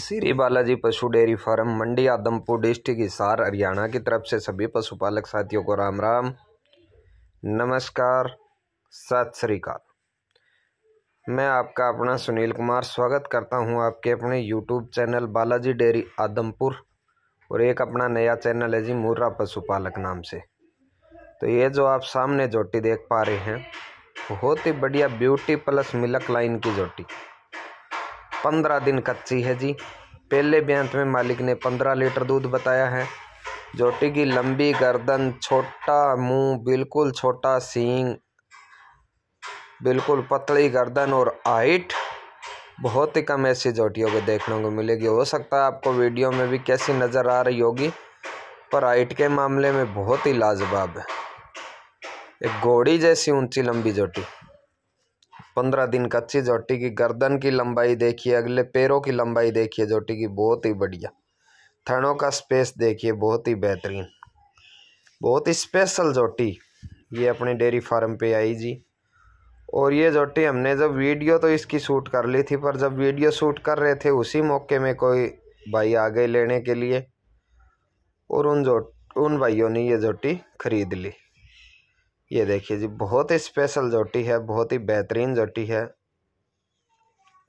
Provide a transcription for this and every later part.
श्री बालाजी पशु dairy farm Mandi Adampur district Hisar Haryana की तरफ से सभी पशुपालक साथियों को राम राम नमस्कार सत श्रीकाल मैं आपका अपना सुनील कुमार स्वागत करता हूं आपके अपने YouTube channel Balaji dairy Adampur और एक अपना नया चैनल है जी मुर्रा पशुपालक नाम से तो ये जो आप सामने जोटी देख पा रहे हैं बहुत ही बढ़िया ब्यूटी प्लस मिलक लाइन की जोटी पंद्रह दिन कच्ची है जी पहले अंत में मालिक ने पंद्रह लीटर दूध बताया है जोटी की लंबी गर्दन छोटा मुंह बिल्कुल छोटा सींग बिल्कुल पतली गर्दन और हाइट बहुत ही कम ऐसी जोटियों को देखने को मिलेगी हो सकता है आपको वीडियो में भी कैसी नज़र आ रही होगी पर हाइट के मामले में बहुत ही लाजवाब है एक घोड़ी जैसी ऊंची लंबी जोटी पंद्रह दिन कच्ची जोटी की गर्दन की लंबाई देखिए अगले पैरों की लंबाई देखिए जोटी की बहुत ही बढ़िया थनों का स्पेस देखिए बहुत ही बेहतरीन बहुत ही स्पेशल जोटी ये अपने डेयरी फार्म पे आई जी और ये जोटी हमने जब वीडियो तो इसकी शूट कर ली थी पर जब वीडियो शूट कर रहे थे उसी मौके में कोई भाई आ गए लेने के लिए और उन जो उन भाइयों ने ये जोटी खरीद ली ये देखिए जी बहुत ही स्पेशल जोटी है बहुत ही बेहतरीन जोटी है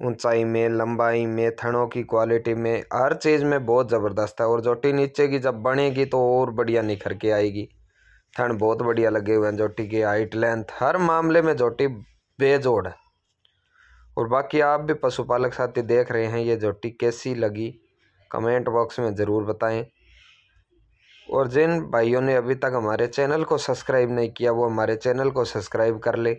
ऊंचाई में लंबाई में थनों की क्वालिटी में हर चीज़ में बहुत ज़बरदस्त है और जोटी नीचे की जब बनेगी तो और बढ़िया निखर के आएगी थन बहुत बढ़िया लगे हुए हैं जोटी की हाइट लेंथ हर मामले में जोटी बेजोड़ है और बाकी आप भी पशुपालक साथी देख रहे हैं ये जोटी कैसी लगी कमेंट बॉक्स में ज़रूर बताएँ और जिन भाइयों ने अभी तक हमारे चैनल को सब्सक्राइब नहीं किया वो हमारे चैनल को सब्सक्राइब कर ले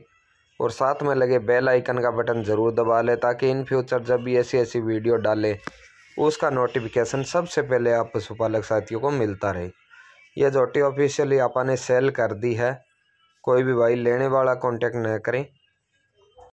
और साथ में लगे बेल आइकन का बटन ज़रूर दबा लें ताकि इन फ्यूचर जब भी ऐसी ऐसी वीडियो डालें उसका नोटिफिकेशन सबसे पहले आप पशुपालक साथियों को मिलता रहे ये जोटी ऑफिशियली आपने सेल कर दी है कोई भी भाई लेने वाला कॉन्टेक्ट न करें